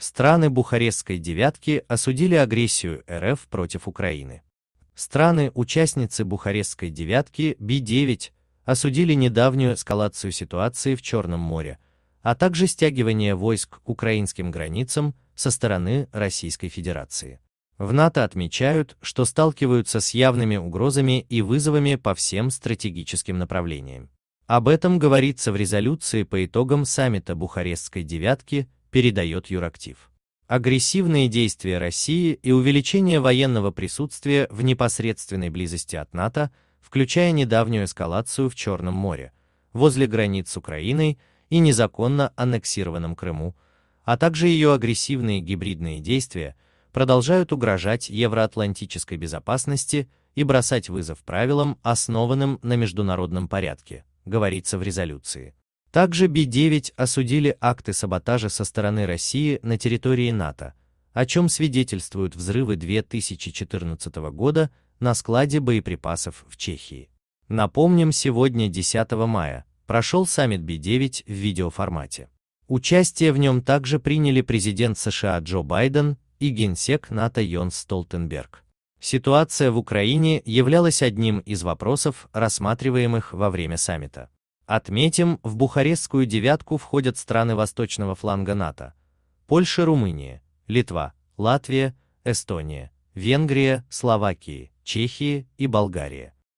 Страны Бухарестской девятки осудили агрессию РФ против Украины. Страны-участницы Бухарестской девятки B9 осудили недавнюю эскалацию ситуации в Черном море, а также стягивание войск к украинским границам со стороны Российской Федерации. В НАТО отмечают, что сталкиваются с явными угрозами и вызовами по всем стратегическим направлениям. Об этом говорится в резолюции по итогам саммита Бухарестской девятки передает Юрактив. Агрессивные действия России и увеличение военного присутствия в непосредственной близости от НАТО, включая недавнюю эскалацию в Черном море, возле границ с Украиной и незаконно аннексированном Крыму, а также ее агрессивные гибридные действия, продолжают угрожать евроатлантической безопасности и бросать вызов правилам, основанным на международном порядке, говорится в резолюции. Также B-9 осудили акты саботажа со стороны России на территории НАТО, о чем свидетельствуют взрывы 2014 года на складе боеприпасов в Чехии. Напомним, сегодня, 10 мая, прошел саммит B-9 в видеоформате. Участие в нем также приняли президент США Джо Байден и генсек НАТО Йонс Столтенберг. Ситуация в Украине являлась одним из вопросов, рассматриваемых во время саммита. Отметим, в Бухарестскую девятку входят страны восточного фланга НАТО, Польша, Румыния, Литва, Латвия, Эстония, Венгрия, Словакия, Чехия и Болгария.